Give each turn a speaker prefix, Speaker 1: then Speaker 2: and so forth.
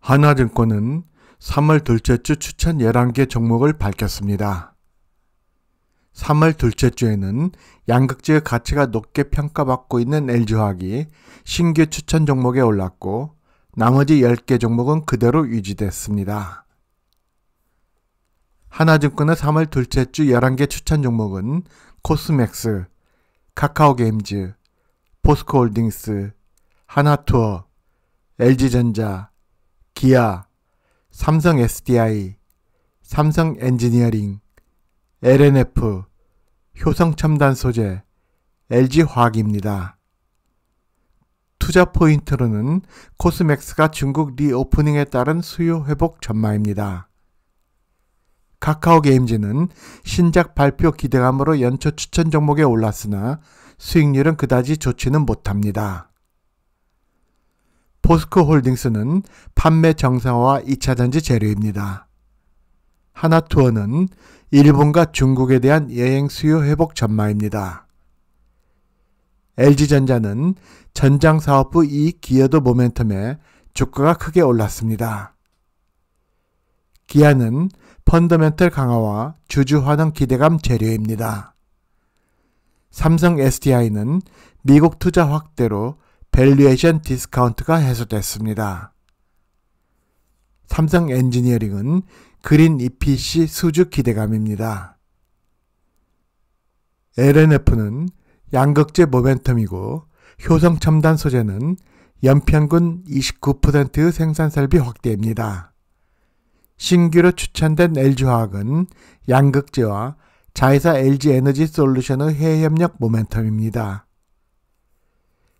Speaker 1: 하나증권은 3월 둘째 주 추천 11개 종목을 밝혔습니다. 3월 둘째 주에는 양극재의 가치가 높게 평가받고 있는 LG화학이 신규 추천 종목에 올랐고 나머지 10개 종목은 그대로 유지됐습니다. 하나증권의 3월 둘째 주 11개 추천 종목은 코스맥스, 카카오게임즈, 포스코홀딩스, 하나투어, LG전자, 기아, 삼성 SDI, 삼성 엔지니어링, LNF, 효성 첨단 소재, LG 화학입니다. 투자 포인트로는 코스맥스가 중국 리오프닝에 따른 수요 회복 전망입니다. 카카오 게임즈는 신작 발표 기대감으로 연초 추천 종목에 올랐으나 수익률은 그다지 좋지는 못합니다. 포스코 홀딩스는 판매 정상화 2차단지 재료입니다. 하나투어는 일본과 중국에 대한 여행 수요 회복 전망입니다. LG전자는 전장 사업부 이익 기여도 모멘텀에 주가가 크게 올랐습니다. 기아는 펀더멘털 강화와 주주 환원 기대감 재료입니다. 삼성 SDI는 미국 투자 확대로 밸류에이션 디스카운트가 해소됐습니다. 삼성 엔지니어링은 그린 EPC 수주 기대감입니다. LNF는 양극재 모멘텀이고 효성 첨단 소재는 연평균 29% 생산 설비 확대입니다. 신규로 추천된 LG화학은 양극재와 자회사 LG에너지 솔루션의 해외 협력 모멘텀입니다.